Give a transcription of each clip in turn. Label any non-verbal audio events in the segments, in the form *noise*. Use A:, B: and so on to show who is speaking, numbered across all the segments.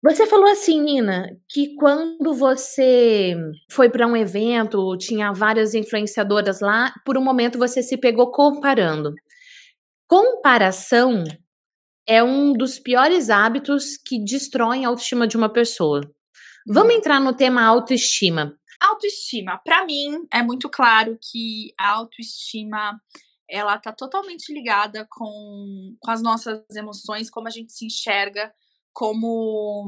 A: Você falou assim, Nina, que quando você foi para um evento, tinha várias influenciadoras lá, por um momento você se pegou comparando. Comparação é um dos piores hábitos que destroem a autoestima de uma pessoa. Vamos uhum. entrar no tema autoestima.
B: Autoestima, para mim, é muito claro que a autoestima ela tá totalmente ligada com, com as nossas emoções, como a gente se enxerga, como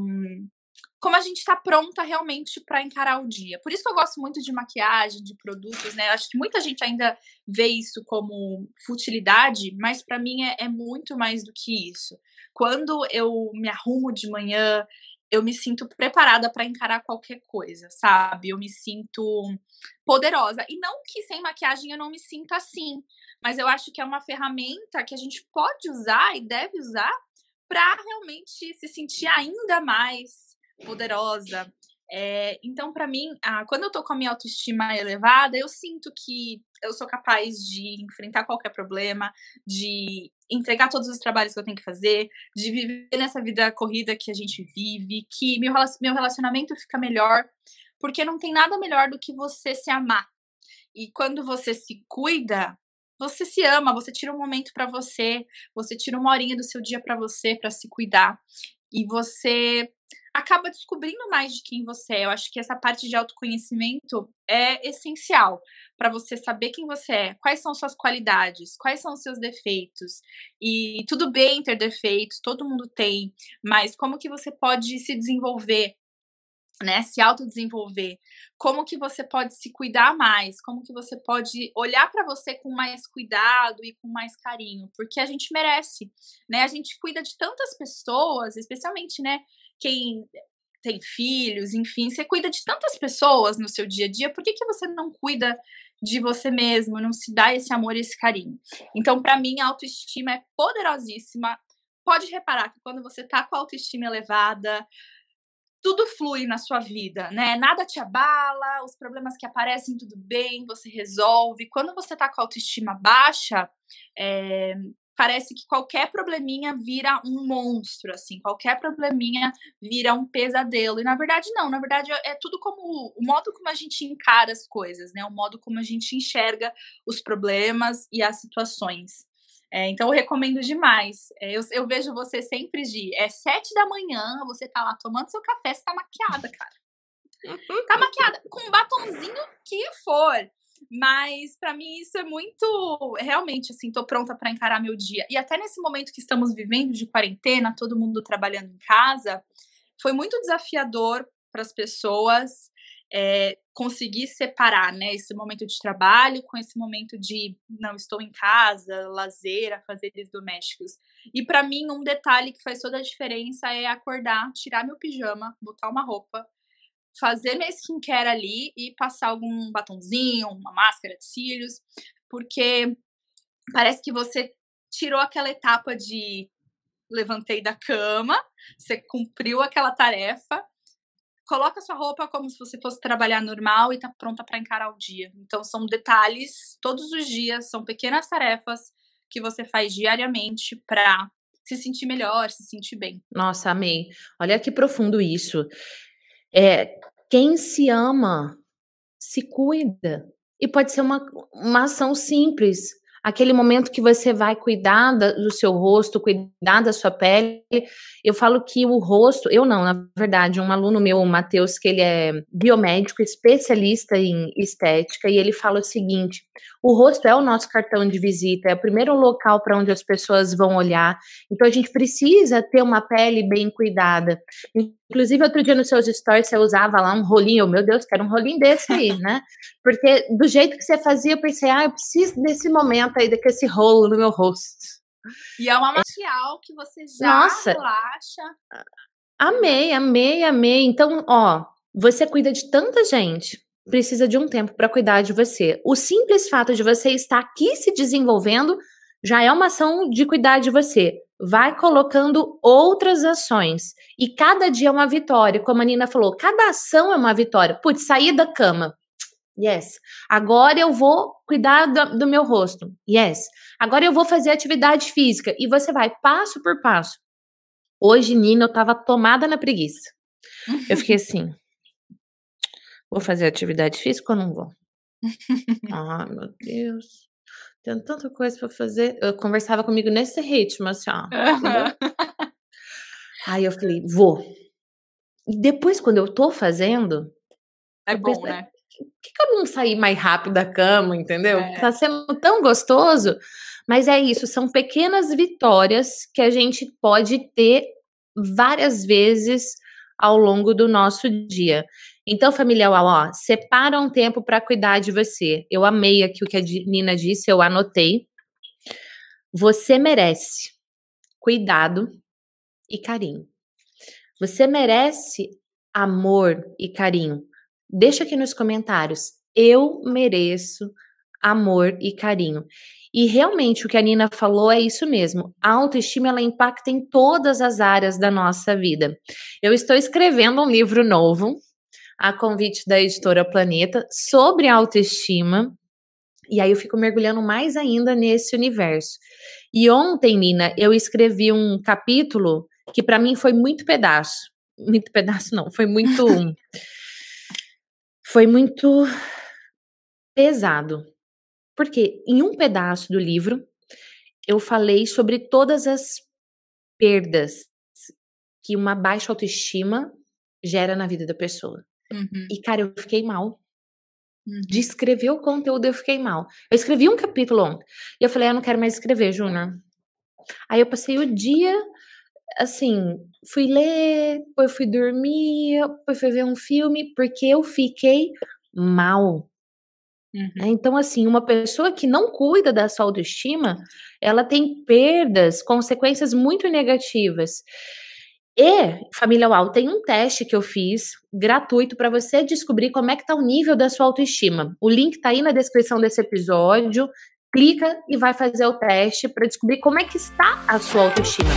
B: como a gente está pronta realmente para encarar o dia. Por isso que eu gosto muito de maquiagem, de produtos, né? Eu acho que muita gente ainda vê isso como futilidade, mas para mim é, é, muito mais do que isso. Quando eu me arrumo de manhã, eu me sinto preparada para encarar qualquer coisa, sabe? Eu me sinto poderosa. E não que sem maquiagem eu não me sinta assim, mas eu acho que é uma ferramenta que a gente pode usar e deve usar para realmente se sentir ainda mais poderosa. É, então, para mim, ah, quando eu tô com a minha autoestima elevada, eu sinto que eu sou capaz de enfrentar qualquer problema, de entregar todos os trabalhos que eu tenho que fazer, de viver nessa vida corrida que a gente vive, que meu, meu relacionamento fica melhor, porque não tem nada melhor do que você se amar. E quando você se cuida, você se ama, você tira um momento para você, você tira uma horinha do seu dia para você, para se cuidar. E você acaba descobrindo mais de quem você é. Eu acho que essa parte de autoconhecimento é essencial para você saber quem você é, quais são suas qualidades, quais são os seus defeitos. E tudo bem ter defeitos, todo mundo tem, mas como que você pode se desenvolver né, se autodesenvolver, como que você pode se cuidar mais, como que você pode olhar para você com mais cuidado e com mais carinho, porque a gente merece, né? A gente cuida de tantas pessoas, especialmente, né, quem tem filhos, enfim, você cuida de tantas pessoas no seu dia a dia, por que, que você não cuida de você mesmo, não se dá esse amor e esse carinho? Então, para mim, a autoestima é poderosíssima. Pode reparar que quando você tá com a autoestima elevada, tudo flui na sua vida, né? Nada te abala, os problemas que aparecem, tudo bem, você resolve. Quando você tá com a autoestima baixa, é, parece que qualquer probleminha vira um monstro, assim, qualquer probleminha vira um pesadelo. E na verdade, não, na verdade é tudo como o modo como a gente encara as coisas, né? O modo como a gente enxerga os problemas e as situações. É, então eu recomendo demais. É, eu, eu, vejo você sempre, de é sete da manhã, você tá lá tomando seu café, você tá maquiada, cara. Tá maquiada, *laughs* com um batonzinho que for. Mas para mim isso é muito, realmente assim, tô pronta para encarar meu dia. E até nesse momento que estamos vivendo de quarentena, todo mundo trabalhando em casa, foi muito desafiador para as pessoas é, conseguir separar né, esse momento de trabalho com esse momento de não estou em casa, lazer, afazeres domésticos. E para mim, um detalhe que faz toda a diferença é acordar, tirar meu pijama, botar uma roupa, fazer minha skincare ali e passar algum batonzinho, uma máscara de cílios, porque parece que você tirou aquela etapa de levantei da cama, você cumpriu aquela tarefa coloca sua roupa como se você fosse trabalhar normal e tá pronta para encarar o dia. Então são detalhes todos os dias, são pequenas tarefas que você faz diariamente para se sentir melhor, se sentir bem.
A: Nossa, amei. Olha que profundo isso. É, quem se ama se cuida. E pode ser uma, uma ação simples aquele momento que você vai cuidar do seu rosto, cuidar da sua pele. Eu falo que o rosto, eu não, na verdade, um aluno meu, o Matheus, que ele é biomédico, especialista em estética, e ele fala o seguinte: o rosto é o nosso cartão de visita, é o primeiro local para onde as pessoas vão olhar. Então a gente precisa ter uma pele bem cuidada. Inclusive, outro dia nos seus stories você usava lá um rolinho. Meu Deus, quero um rolinho desse aí, né? Porque do jeito que você fazia, eu pensei, ah, eu preciso desse momento aí, desse rolo no meu rosto.
B: E é uma é. material que você já Nossa. relaxa.
A: Amei, amei, amei. Então, ó, você cuida de tanta gente precisa de um tempo para cuidar de você. O simples fato de você estar aqui se desenvolvendo já é uma ação de cuidar de você. Vai colocando outras ações. E cada dia é uma vitória. Como a Nina falou, cada ação é uma vitória. Putz, sair da cama. Yes. Agora eu vou cuidar do, do, meu rosto. Yes. Agora eu vou fazer atividade física. E você vai passo por passo. Hoje, Nina, eu tava tomada na preguiça. Eu fiquei assim, Vou fazer atividade física ou não vou? *laughs* Ah, meu Deus. Tenho tanta coisa para fazer. Eu conversava comigo nesse ritmo, assim, ó. *laughs* Aí eu falei, vou. E depois, quando eu tô fazendo. É bom, pensei, né? Por que, que, eu não saí mais rápido da cama, entendeu? É. Tá sendo tão gostoso. Mas é isso, são pequenas vitórias que a gente pode ter várias vezes ao longo do nosso dia. Então, família ó separa um tempo para cuidar de você. Eu amei aqui o que a Nina disse, eu anotei. Você merece cuidado e carinho. Você merece amor e carinho. Deixa aqui nos comentários. Eu mereço amor e carinho. E realmente o que a Nina falou é isso mesmo. A autoestima ela impacta em todas as áreas da nossa vida. Eu estou escrevendo um livro novo, a convite da editora Planeta, sobre autoestima. E aí eu fico mergulhando mais ainda nesse universo. E ontem, Nina, eu escrevi um capítulo que para mim foi muito pedaço. Muito pedaço não, foi muito *laughs* foi muito pesado porque em um pedaço do livro eu falei sobre todas as perdas que uma baixa autoestima gera na vida da pessoa. Uhum. E, cara, eu fiquei mal. Uhum. De escrever o conteúdo, eu fiquei mal. Eu escrevi um capítulo ontem. E eu falei, eu ah, não quero mais escrever, Júnior. Aí eu passei o dia, assim, fui ler, depois fui dormir, depois fui ver um filme, porque eu fiquei mal. Uhum. Né, então, assim, uma pessoa que não cuida da sua autoestima, ela tem perdas, consequências muito negativas. E, família UAU, tem um teste que eu fiz gratuito para você descobrir como é que tá o nível da sua autoestima. O link está aí na descrição desse episódio. Clica e vai fazer o teste para descobrir como é que está a sua autoestima.